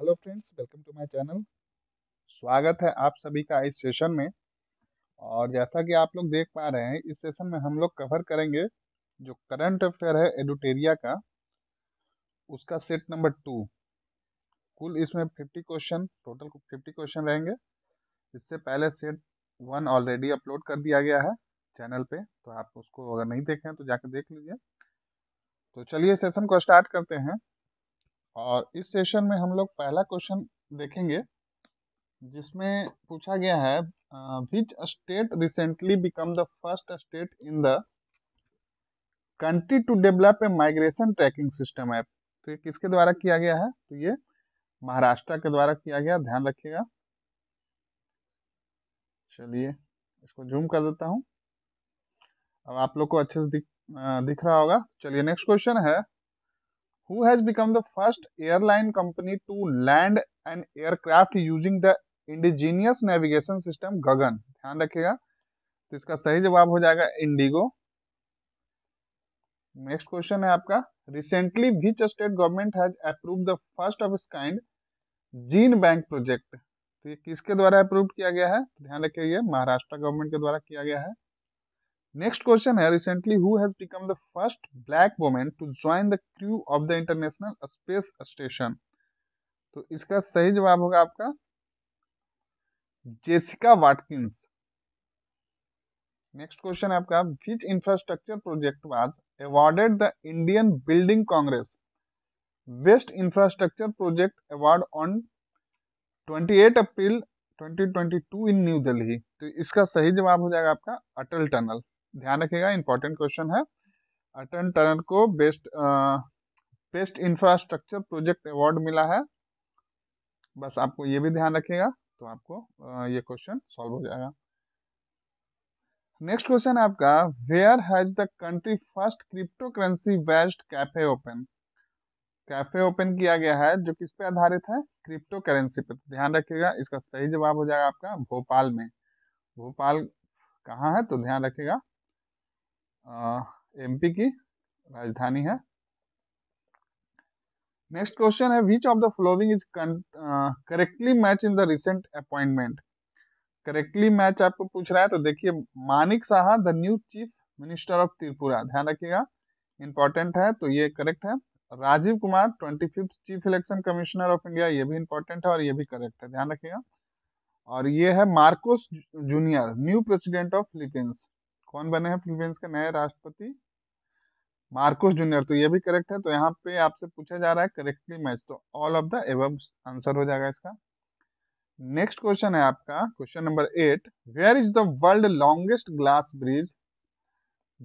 Hello friends welcome to my channel स्वागत है आप सभी का इस सेशन में और जैसा कि आप लोग देख पा रहे हैं इस सेशन में हम लोग कवर करेंगे जो करंट अफेयर है एडुटेरिया का उसका सेट नंबर टू कुल इसमें fifty question total fifty question रहेंगे इससे पहले सेट वन ऑलरेडी अपलोड कर दिया गया है चैनल पे तो आप उसको अगर नहीं देखें तो जाकर देख लीजिए तो चलिए सेशन को स्टार्ट करते हैं और इस सेशन में हम लोग पहला क्वेश्चन देखेंगे जिसमें पूछा गया है which state recently become the first state in the country to develop a migration tracking system app तो ये किसके द्वारा किया गया है तो ये महाराष्ट्र के द्वारा किया गया ध्यान रखिएगा चलिए इसको जूम कर देता हूँ अब आप लोग को अच्छे से दिख, दिख रहा होगा चलिए नेक्स्ट क्वेश्चन है who has become the first airline company to land an aircraft using the indigenous navigation system Gagan ध्यान रखिएगा तो इसका सही जवाब हो जाएगा इंडिगो नेक्स्ट क्वेश्चन है आपका recently which state government has approve the first of its kind gene bank project तो ये किसके द्वारा अप्रूव किया गया है तो ध्यान रखिए महाराष्ट्र गवर्नमेंट के द्वारा किया गया है नेक्स्ट क्वेश्चन है recently who has become the first black woman to join the crew of the international space station तो इसका सही जवाब होगा आपका जेसिका वाटकिंस नेक्स्ट क्वेश्चन है आपका which infrastructure project was awarded the Indian building congress best infrastructure project award on 28 April 2022 in new Delhi तो इसका सही जवाब हो जाएगा आपका अटल टनल ध्यान रखेगा इंपॉर्टेंट क्वेश्चन है अटन टनल को best best infrastructure project award मिला है बस आपको ये भी ध्यान रखेगा तो आपको ये क्वेश्चन सॉल्व हो जाएगा नेक्स्ट क्वेश्चन आपका where has the country first cryptocurrency based cafe open cafe open किया गया है जो किस पे आधारित है क्रिप्टो करेंसी पर ध्यान रखिएगा इसका सही जवाब हो जाएगा आपका भोपाल में भोपाल कहाँ है तो ध्यान रखिएगा एमपी की राजधानी है नेक्स्ट क्वेश्चन है which of the following is correctly match in the recent appointment correctly match आपको पूछ रहा है तो देखिए Manik Saha the new chief minister of Tripura ध्यान रखिएगा इंपॉर्टेंट है तो ये करेक्ट है Rajiv Kumar twenty fifth chief election commissioner of India ये भी इंपॉर्टेंट है और ये भी करेक्ट है ध्यान रखिएगा और ये है Marcos junior new president of Philippines कौन बने हैं फिलीपींस के नए राष्ट्रपति मार्कोस जूनियर तो ये भी करेक्ट है तो यहाँ पे आपसे पूछा जा रहा है करेक्टली मैच तो all of the above answer हो जाएगा इसका नेक्स्ट क्वेश्चन है आपका question number eight where is the world longest glass bridge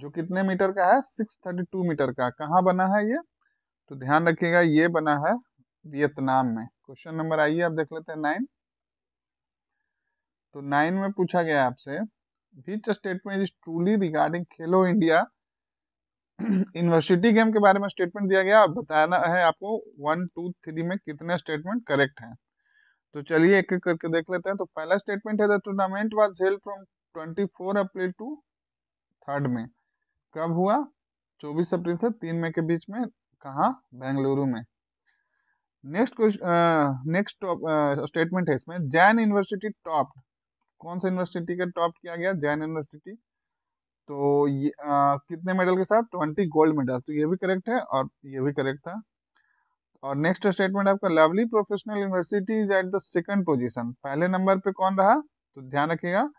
जो कितने मीटर का है 632 मीटर का कहाँ बना है ये तो ध्यान रखिएगा ये बना है वियतनाम में क्वेश्चन नंबर आइए आप देख लेते हैं नाइन तो नाइन में पूछा गया आपसे which statement is truly regarding Khelo India university game के बारे में स्टेटमेंट दिया गया और बताना है आपको वन टू थ्री में कितने स्टेटमेंट करेक्ट हैं तो चलिए एक एक करके देख लेते हैं तो पहला स्टेटमेंट है the tournament was held from 24 April to third में कब हुआ 24 अप्रैल से 3 मई के बीच में कहा बेंगलुरु में नेक्स्ट क्वेश्चन नेक्स्ट स्टेटमेंट है इसमें जैन यूनिवर्सिटी टॉप्ड कौन सा यूनिवर्सिटी का टॉप किया गया जैन यूनिवर्सिटी तो ये आ, कितने मेडल के साथ ट्वेंटी गोल्ड मेडल तो ये भी करेक्ट है और ये भी करेक्ट था और नेक्स्ट स्टेटमेंट आपका Lovely Professional University is at the second position पहले नंबर पे कौन रहा तो ध्यान रखिएगा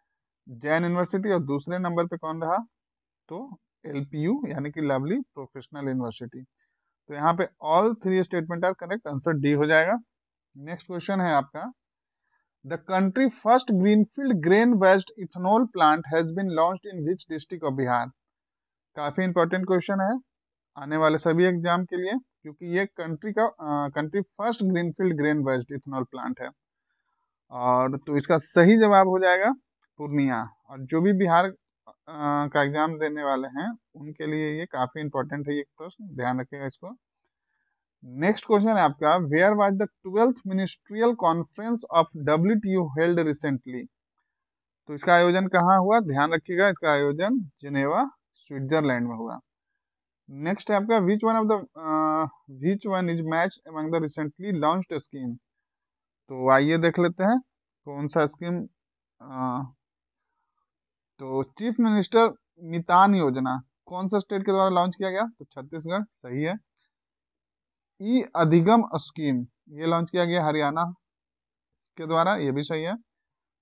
जैन यूनिवर्सिटी और दूसरे नंबर पे कौन रहा तो एल यानी कि लवली प्रोफेशनल यूनिवर्सिटी तो यहाँ पे all three statement are correct answer D हो जाएगा नेक्स्ट क्वेश्चन है आपका The country's first greenfield grain-based ethanol plant has been launched in which district of Bihar? काफ़ी इंपॉर्टेंट क्वेश्चन है आने वाले सभी एग्जाम के लिए क्योंकि ये कंट्री का country first greenfield grain based ethanol plant है और तो इसका सही जवाब हो जाएगा पूर्णिया और जो भी बिहार का एग्जाम देने वाले हैं उनके लिए ये काफ़ी इंपॉर्टेंट है ये प्रश्न ध्यान रखेगा इसको नेक्स्ट क्वेश्चन है आपका where was the twelfth ministerial conference of W T held recently तो इसका आयोजन कहाँ हुआ ध्यान रखिएगा इसका आयोजन जिनेवा स्विट्जरलैंड में हुआ नेक्स्ट है आपका which one of the which one is match among the recently launch scheme तो आइए देख लेते हैं कौन सा स्कीम uh, तो चीफ मिनिस्टर मितान योजना कौन सा स्टेट के द्वारा लॉन्च किया गया तो छत्तीसगढ़ सही है ई अधिगम स्कीम ये लॉन्च किया गया हरियाणा के द्वारा ये भी सही है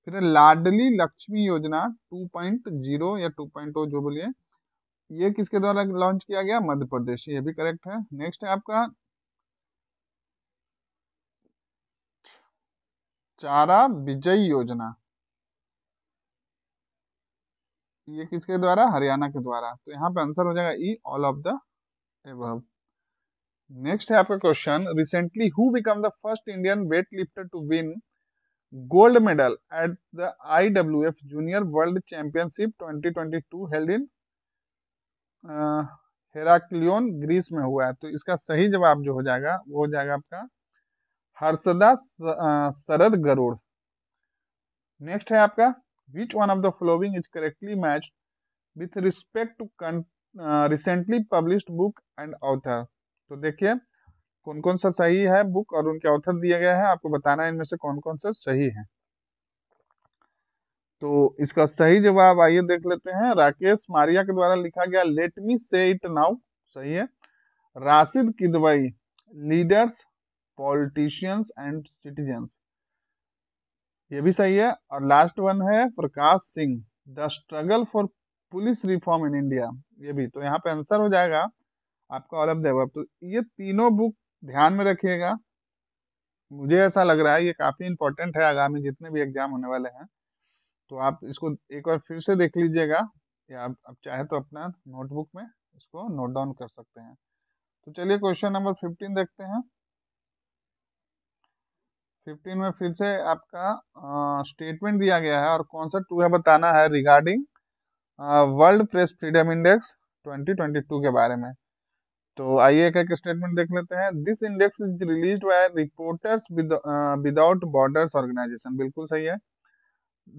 फिर लाडली लक्ष्मी योजना 2.0 या 2.0 जो बोलिए ये किसके द्वारा लॉन्च किया गया मध्य प्रदेश ये भी करेक्ट है नेक्स्ट है आपका चारा विजय योजना ये किसके द्वारा हरियाणा के द्वारा तो यहाँ पे आंसर हो जाएगा E all of the next है आपका question recently who become the first Indian weight lifter to win gold medal at the I W F junior world championship twenty twenty two held in Heraklion Greece में हुआ है तो इसका सही जवाब जो हो जाएगा वो हो जाएगा आपका हर्षदा शरद गरुड़ नेक्स्ट है आपका which one of the following is correctly match with respect to recently publish book and author तो देखिए कौन कौन सा सही है बुक और उनके ऑथर दिया गया है आपको बताना है इनमें से कौन कौन सा सही है तो इसका सही जवाब आइए देख लेते हैं राकेश मारिया के द्वारा लिखा गया लेट मी से इट नाउ सही है Rasheed Kidwai leaders politicians and citizens ये भी सही है और लास्ट वन है Prakash Singh the struggle for police reform in India ये भी तो यहाँ पे आंसर हो जाएगा आपका ऑल ऑफ द तो ये तीनों बुक ध्यान में रखिएगा मुझे ऐसा लग रहा है ये काफ़ी इंपॉर्टेंट है आगामी जितने भी एग्जाम होने वाले हैं तो आप इसको एक बार फिर से देख लीजिएगा या आप, आप चाहे तो अपना नोटबुक में इसको नोट डाउन कर सकते हैं तो चलिए क्वेश्चन नंबर फिफ्टीन देखते हैं फिफ्टीन में फिर से आपका स्टेटमेंट दिया गया है और कौन सा टू है बताना है regarding world press freedom index 2022 के बारे में तो आइए एक एक स्टेटमेंट देख लेते हैं this index is release by reporters without borders organisation बिल्कुल सही है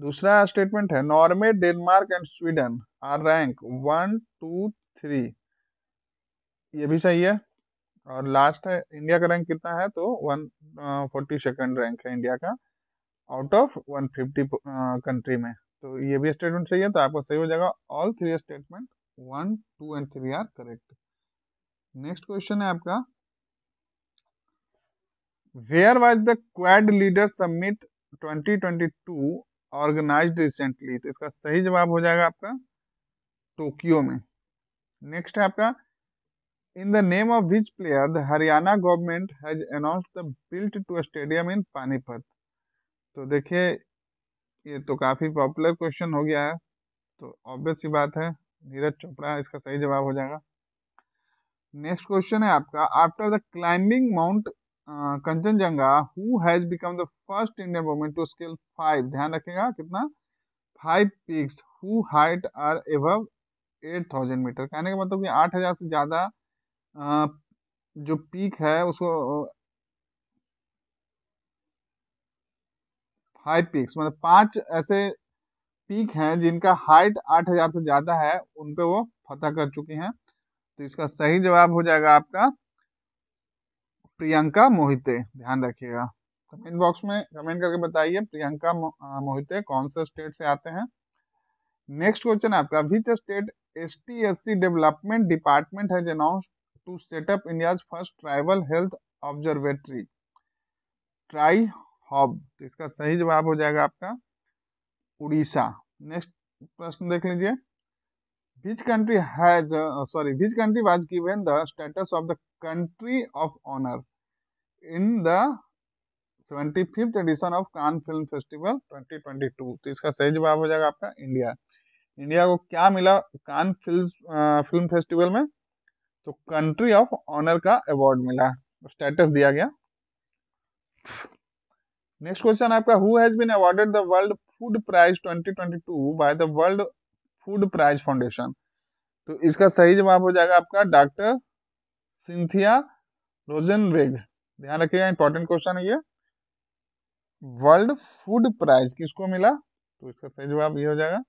दूसरा स्टेटमेंट है Norway Denmark and Sweden are rank one two three ये भी सही है और लास्ट है इंडिया का रैंक कितना है तो वन फोर्टी सेकेंड रैंक है इंडिया का out of one fifty country में तो ये भी स्टेटमेंट सही है तो आपको सही हो जाएगा all three statement one two and three are correct next question है आपका where was the Quad leader summit to organise recently तो इसका सही जवाब हो जाएगा आपका टोक्यो में नेक्स्ट है आपका in the name of which player the Haryana government has announce the built to stadium in Panipat तो देखिए ये तो काफ़ी पॉपुलर क्वेश्चन हो गया है तो ऑब्वियस ही बात है नीरज चोपड़ा इसका सही जवाब हो जाएगा नेक्स्ट क्वेश्चन है आपका after the climbing mount Kanchenjunga who has become the first Indian women to scale five ध्यान रखेगा कितना five peaks who height are above eight thousand metre कहने का मतलब कि आठ हजार से ज़्यादा जो पीक है उसको फाइव पीक्स मतलब पांच ऐसे पीक हैं जिनका हाइट आठ हजार से ज़्यादा है उन पे वो फतह कर चुकी हैं तो इसका सही जवाब हो जाएगा आपका प्रियंका मोहिते ध्यान रखिएगा कमेंट बॉक्स में कमेंट करके बताइए प्रियंका मोहिते कौन से स्टेट से आते हैं नेक्स्ट क्वेश्चन आपका which state S T S C development department has announce to set up India first tribal health observatory tri hub तो इसका सही जवाब हो जाएगा आपका उड़ीसा नेक्स्ट प्रश्न देख लीजिए Which country has, uh, uh, sorry, which country was given the status of the country of honor in the 75th edition of Cannes film festival 2022 तो इसका सही जवाब हो जाएगा आपका इंडिया इंडिया को क्या मिला कान फिल्म फिल्म फेस्टिवल में तो कंट्री ऑफ ऑनर का अवार्ड मिला स्टेटस दिया गया नेक्स्ट क्वेश्चन आपका who has been awarded the world food prize 2022 by the world food prize foundation तो इसका सही जवाब हो जाएगा आपका डॉक्टर सिंथिया रोजनवेग ध्यान रखिएगा इंपॉर्टेंट क्वेश्चन है ये वर्ल्ड फूड प्राइज किसको मिला तो इसका सही जवाब ये हो जाएगा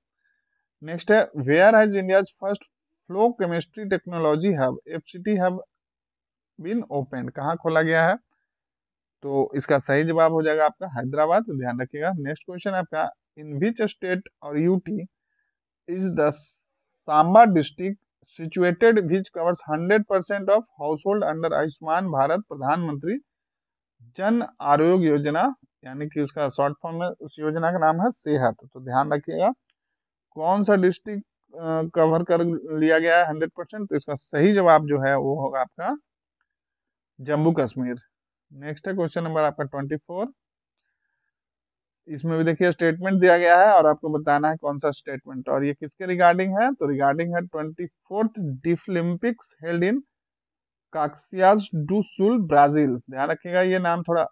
नेक्स्ट है where has India first flow chemistry technology hub F C hub been open कहाँ खोला गया है तो इसका सही जवाब हो जाएगा आपका हैदराबाद ध्यान रखिएगा नेक्स्ट क्वेश्चन आपका इन विच स्टेट और UT is the Samba district situated which covers 100% of household under Ayushman Bharat Pradhan Mantri Jan आरोग्य योजना यानी कि उसका शॉर्ट फॉर्म में उस योजना का नाम है सेहत तो ध्यान रखिएगा कौन सा डिस्ट्रिक्ट कवर कर लिया गया है हंड्रेड परसेंट तो इसका सही जवाब जो है वो होगा आपका जम्मू कश्मीर नेक्स्ट है क्वेश्चन नंबर आपका ट्वेंटी फोर इसमें भी देखिए स्टेटमेंट दिया गया है और आपको बताना है कौन सा स्टेटमेंट और ये किसके रिगार्डिंग है तो रिगार्डिंग है twenty fourth Deaflympics held in Caxias do Sul Brazil ध्यान रखिएगा ये नाम थोड़ा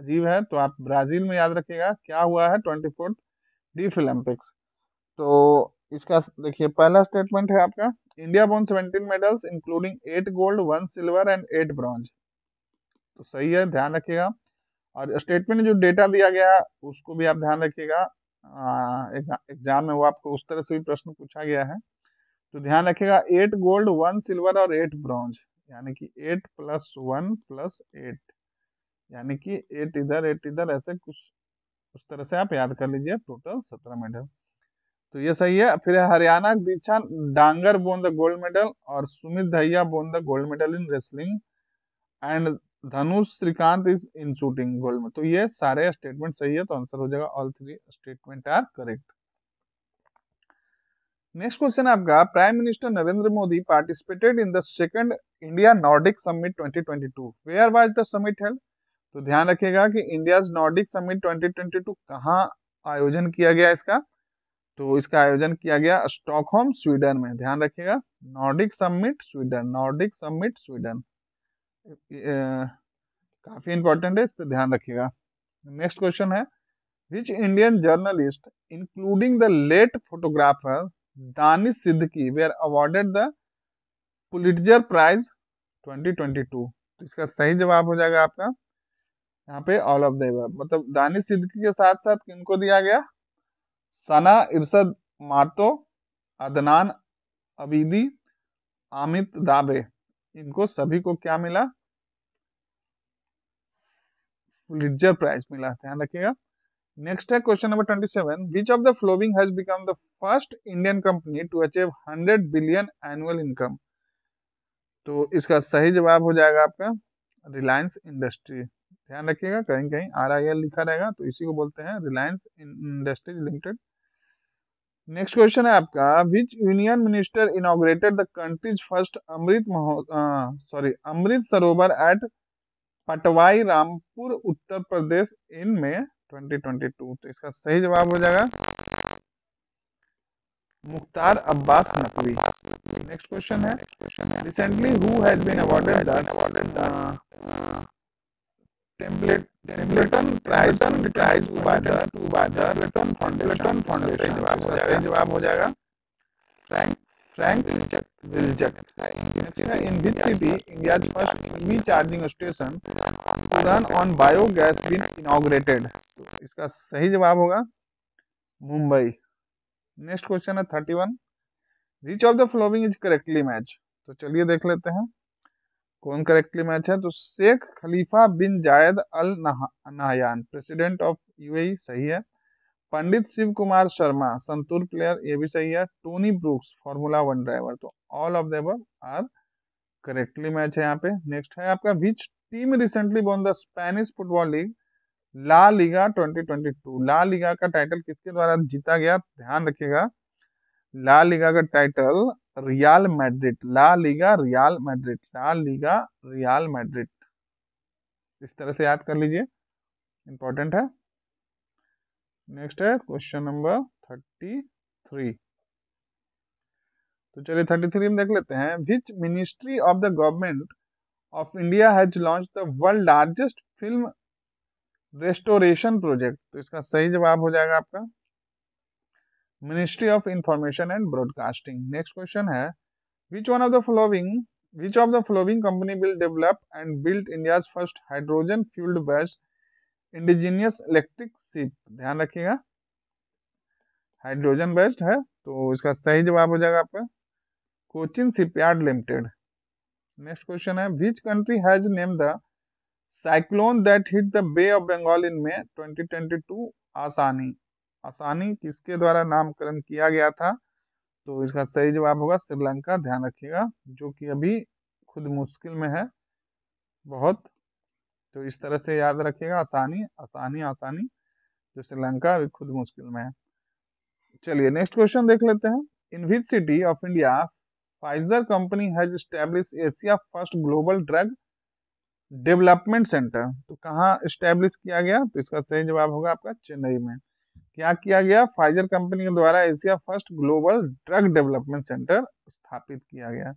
अजीब है तो आप ब्राजील में याद रखिएगा क्या हुआ है ट्वेंटी फोर्थ डिफलिम्पिक्स तो इसका देखिए पहला स्टेटमेंट है आपका India won seventeen medals including eight gold one silver and eight bronze तो सही है ध्यान रखिएगा और स्टेटमेंट जो डेटा दिया गया उसको भी आप ध्यान रखिएगा एग्जाम में वो आपको उस तरह से भी प्रश्न पूछा गया है तो ध्यान रखिएगा एट गोल्ड वन सिल्वर और एट ब्रॉन्ज यानी कि eight plus one plus eight यानी कि एट इधर एट इधर ऐसे कुछ उस तरह से आप याद कर लीजिए टोटल सत्रह मेडल तो ये सही है फिर Haryana Diksha Dagar won the gold medal और Sumit Dahiya won the gold medal in wrestling and Dhanush Shrikant is in shooting gold में तो ये सारे स्टेटमेंट सही है तो आंसर हो जाएगा all three statement are correct next question आपका prime minister Narendra Modi participated in the second India Nordic summit 2022 where was the summit held तो ध्यान रखिएगा कि इंडिया नॉर्डिक समिट 2022 कहाँ आयोजन किया गया इसका तो इसका आयोजन किया गया स्टॉकहोम स्वीडन में ध्यान रखिएगा Nordic summit Sweden Nordic summit Sweden काफ़ी इंपॉर्टेंट है इस पर ध्यान रखिएगा नेक्स्ट क्वेश्चन है which Indian journalist including the late photographer Danish Siddiqui were awarded the Pulitzer prize 2022 तो इसका सही जवाब हो जाएगा आपका यहाँ पे ऑल ऑफ मतलब दानिश सिद्दकी के साथ साथ किनको दिया गया सना इरशद मार्टो अदनान अबीदी आमित दाबे इनको सभी को क्या मिला लिटजर प्राइज मिला ध्यान रखिएगा नेक्स्ट है question number twenty seven which of the following has become the first Indian company to achieve hundred billion annual income तो इसका सही जवाब हो जाएगा आपका रिलायंस इंडस्ट्री ध्यान रखिएगा कहीं कहीं आर आई एल लिखा रहेगा तो इसी को बोलते हैं Reliance industries limited next question है आपका which union minister inaugurated the country's first Amrit sorry Amrit Sarovar at पटवाई Rampur उत्तर प्रदेश इन में 2022 तो इसका सही जवाब हो जाएगा मुख्तार अब्बास नकवी नेक्स्ट क्वेश्चन है recently who has been awarded awarded Templeton prize to by the to by the return जवाब हो जाएगा जवाब हो जाएगा Frank Frank Wilczek, in which city India's first EV charging station to run on biogas been inaugurated? तो इसका सही जवाब होगा मुंबई नेक्स्ट क्वेश्चन है thirty one which of the following is correctly match तो चलिए देख लेते हैं कौन करेक्टली मैच है तो Sheikh Khalifa bin Zayed Al Nahyan president of UAE सही है पंडित शिव कुमार शर्मा संतूर प्लेयर ये भी सही है Tony Brooks Formula One driver तो all of there are correctly match है यहाँ पे नेक्स्ट है आपका which team recently won the Spanish football league La Liga 2022 La Liga का टाइटल किसके द्वारा जीता गया ध्यान रखिएगा ला लीगा का title Real Madrid La Liga Real Madrid La Liga Real Madrid इस तरह से याद कर लीजिए इंपॉर्टेंट है नेक्स्ट है क्वेश्चन नंबर थर्टी थ्री तो चलिए थर्टी थ्री में देख लेते हैं which ministry of the government of India has launch the world largest film restoration project तो इसका सही जवाब हो जाएगा आपका ministry of information and broadcasting next question है which one of the following which of the following company will develop and build India first hydrogen fuelled based indigenous electric ship ध्यान रखिएगा हाइड्रोजन बेस्ड है तो इसका सही जवाब हो जाएगा आपका Cochin shipyard limited next question है which country has name the cyclone that hit the bay of Bengal in May 2022 आसानी आसानी किसके द्वारा नामकरण किया गया था तो इसका सही जवाब होगा श्रीलंका ध्यान रखिएगा जो कि अभी खुद मुश्किल में है बहुत तो इस तरह से याद रखिएगा आसानी आसानी आसानी जो श्रीलंका अभी खुद मुश्किल में है चलिए नेक्स्ट क्वेश्चन देख लेते हैं in which city of India Pfizer company has establish Asia first global drug development centre तो कहाँ स्टैब्लिश किया गया तो इसका सही जवाब होगा आपका चेन्नई में क्या किया गया फाइजर कंपनी के द्वारा Asia first global drug development centre स्थापित किया गया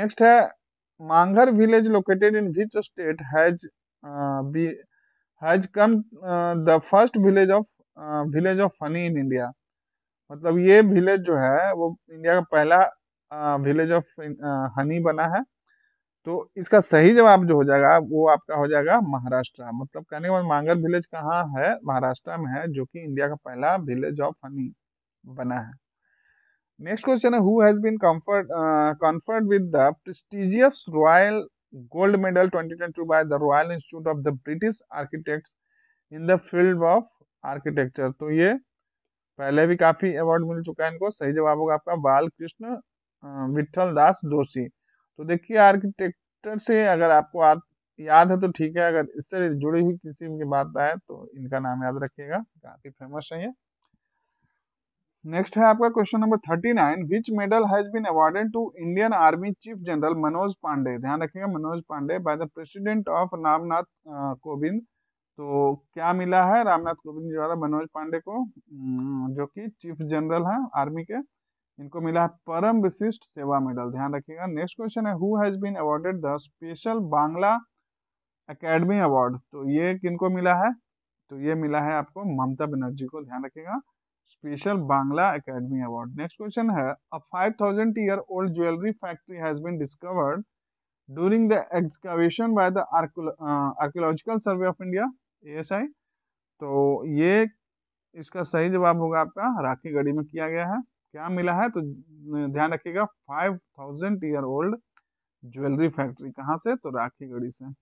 नेक्स्ट है Mangar village located in which state has has come the first village of village of honey in India मतलब ये विलेज जो है वो इंडिया का पहला विलेज ऑफ हनी बना है तो इसका सही जवाब जो हो जाएगा वो आपका हो जाएगा महाराष्ट्र मतलब कहने के बाद मांगर विलेज कहाँ है महाराष्ट्र में है जो कि इंडिया का पहला विलेज ऑफ हनी बना है नेक्स्ट क्वेश्चन है who has been conferred conferred with the prestigious royal gold medal 2022 by the royal institute of the British architects in the field of architecture तो ये पहले भी काफी अवार्ड मिल चुका है इनको सही जवाब होगा आपका बालकृष्ण uh, विठल दास जोशी तो देखिए आर्किटेक्टर से अगर आपको आप याद है तो ठीक है अगर इससे जुड़ी हुई किसी की बात आए तो इनका नाम याद रखिएगा काफी फेमस है ये नेक्स्ट है आपका question number thirty nine which medal has been awarded to Indian army chief general Manoj Pandey ध्यान रखिएगा Manoj Pandey by the president of Ramnath Kovind तो क्या मिला है रामनाथ कोविंद द्वारा मनोज पांडे को हम्म, जो कि चीफ जनरल है आर्मी के इनको मिला है परम विशिष्ट सेवा मेडल ध्यान रखिएगा नेक्स्ट क्वेश्चन है who has been awarded the special Bangla academy award तो ये किनको मिला है तो ये मिला है आपको ममता बनर्जी को ध्यान रखिएगा special Bangla academy award next question है a 5000 year old jewellery factory has been discovered during the excavation by the archaeological survey of India ASI तो ये इसका सही जवाब होगा आपका राखी गढ़ी में किया गया है क्या मिला है तो ध्यान रखिएगा 5000 ईयर ओल्ड ज्वेलरी फैक्ट्री कहाँ से तो राखी गढ़ी से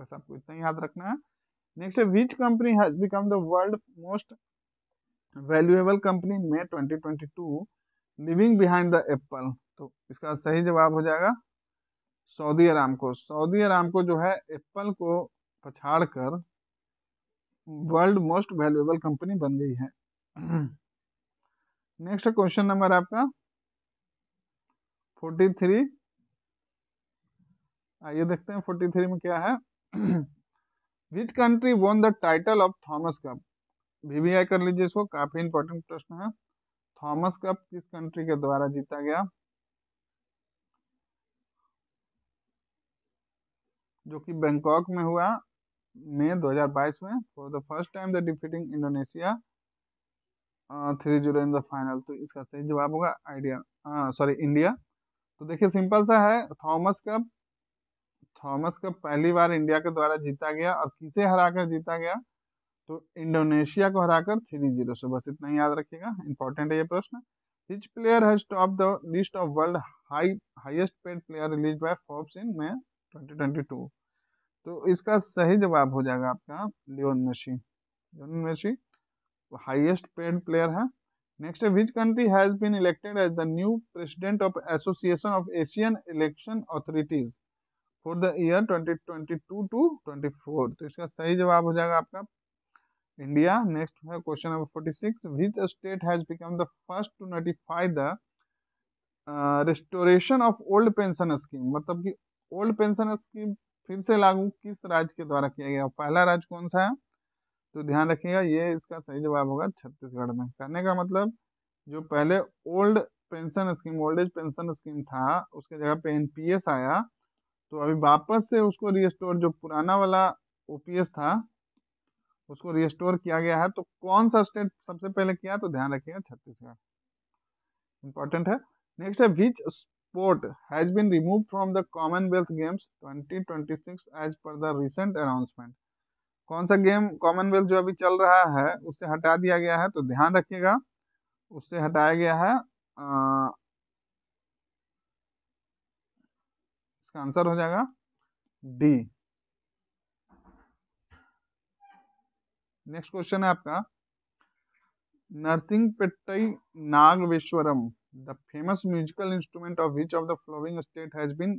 बस आपको इतना ही याद रखना है नेक्स्ट है which company has become the world most valuable company में 2022 लिविंग बिहाइंड द एप्पल तो इसका सही जवाब हो जाएगा सऊदी आराम को सऊदी आराम को जो है एप्पल को पछाड़ कर वर्ल्ड मोस्ट वैल्यूएबल कंपनी बन गई है नेक्स्ट क्वेश्चन नंबर आपका फोर्टी थ्री आइए देखते हैं फोर्टी थ्री में क्या है which country won the title of Thomas Cup वीवीआई कर लीजिए इसको काफ़ी इंपॉर्टेंट प्रश्न है थॉमस कप किस कंट्री के द्वारा जीता गया जो कि बैंकॉक में हुआ मई 2022 में for the first time the defeating Indonesia three zero in the final तो इसका सही जवाब होगा आइडिया सॉरी इंडिया तो देखिए सिंपल सा है थॉमस कप थॉमस कप पहली बार इंडिया के द्वारा जीता गया और किसे हराकर जीता गया तो इंडोनेशिया को हराकर थ्री जीरो से बस इतना ही याद रखिएगा इंपॉर्टेंट है ये प्रश्न which player has top the list of world high highest paid player release by Forbes in May 2022? तो इसका सही जवाब हो जाएगा आपका Lionel Messi Lionel Messi highest paid player है next which country has been elected as the new president of association of Asian election authorities for the year 2022 to 24 तो इसका सही जवाब हो जाएगा आपका India. Next है have question number 46. Which state has become the first to notify the restoration of old pension scheme मतलब कि ओल्ड पेंशन स्कीम फिर से लागू किस राज्य के द्वारा किया गया पहला राज्य कौन सा है तो ध्यान रखिएगा ये इसका सही जवाब होगा छत्तीसगढ़ में करने का मतलब जो पहले old pension scheme old age pension scheme था उसके जगह पे एनपीएस आया तो अभी वापस से उसको रिस्टोर जो पुराना वाला ओपीएस था उसको रिस्टोर किया गया है तो कौन सा स्टेट सबसे पहले किया तो ध्यान रखिएगा छत्तीसगढ़ इंपॉर्टेंट है नेक्स्ट है which sport has been remove from the Commonwealth Games 2026 as per the recent announcement कौन सा गेम कॉमनवेल्थ जो अभी चल रहा है उससे हटा दिया गया है तो ध्यान रखिएगा उससे हटाया गया है आ, इसका आंसर हो जाएगा डी नेक्स्ट क्वेश्चन है आपका Narasingh Pettai Nagaswaram the famous musical instrument of which of the following state has been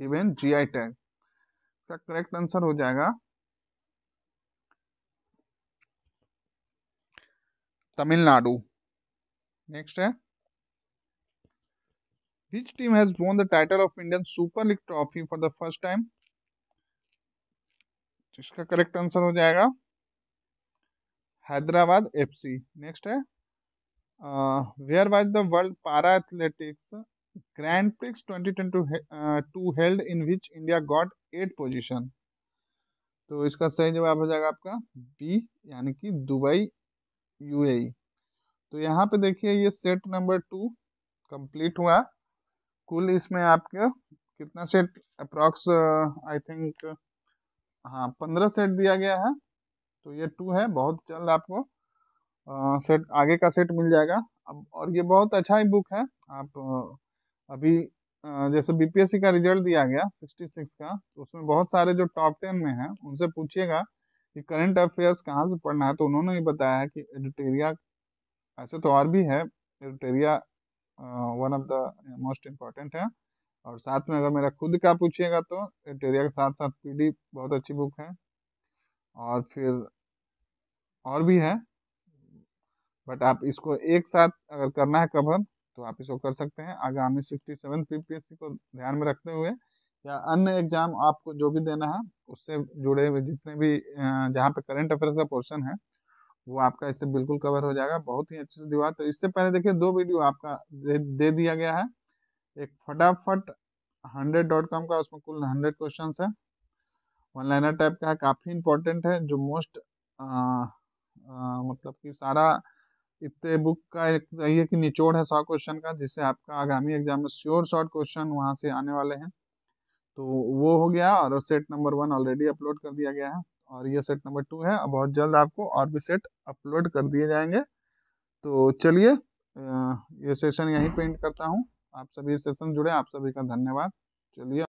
given GI tag इसका करेक्ट आंसर हो जाएगा तमिलनाडु नेक्स्ट है which team has won the title of Indian super league trophy for the first time इसका correct answer हो जाएगा Hyderabad FC next है where was the world para athletics grand prix twenty two held in which India got eight position तो इसका सही जवाब हो जाएगा आपका बी यानी कि दुबई यूएई e। तो यहाँ पे देखिए ये सेट नंबर टू कंप्लीट हुआ कुल इसमें आपके कितना सेट अप्रॉक्स आई थिंक हाँ पंद्रह सेट दिया गया है तो ये टू है बहुत चल रहा आपको आ, सेट आगे का सेट मिल जाएगा अब और ये बहुत अच्छा ही बुक है आप अभी जैसे बीपीएससी का रिजल्ट दिया गया 66 का तो उसमें बहुत सारे जो टॉप टेन में हैं उनसे पूछिएगा कि करंट अफेयर्स कहाँ से पढ़ना है तो उन्होंने भी बताया है कि एडिटेरिया ऐसे तो और भी है editorial one of the most important है और साथ में अगर मेरा खुद का पूछिएगा तो एडिटेरिया के साथ साथ पी बहुत अच्छी बुक है और फिर और भी है बट आप इसको एक साथ अगर करना है कवर तो आप इसको कर सकते हैं आगामी सिक्सटी सेवन पीपीएससी को ध्यान में रखते हुए या अन्य एग्जाम आपको जो भी देना है उससे जुड़े हुए जितने भी जहाँ पे करंट अफेयर का पोर्शन है वो आपका इससे बिल्कुल कवर हो जाएगा बहुत ही अच्छे से दिवा तो इससे पहले देखिए दो वीडियो आपका दे, दे दिया गया है एक फटाफट हंड्रेड डॉट कॉम का उसमें कुल हंड्रेड क्वेश्चन है वन लाइनर टाइप का है काफ़ी इम्पोर्टेंट है जो मोस्ट मतलब कि सारा इतने बुक का एक ये कि निचोड़ है सौ क्वेश्चन का जिससे आपका आगामी एग्जाम में श्योर शॉर्ट क्वेश्चन वहाँ से आने वाले हैं तो वो हो गया और set number one already upload कर दिया गया है और ये सेट नंबर टू है बहुत जल्द आपको और भी सेट अपलोड कर दिए जाएंगे तो चलिए ये सेशन यहीं पेंट करता हूँ आप सभी सेशन जुड़े आप सभी का धन्यवाद चलिए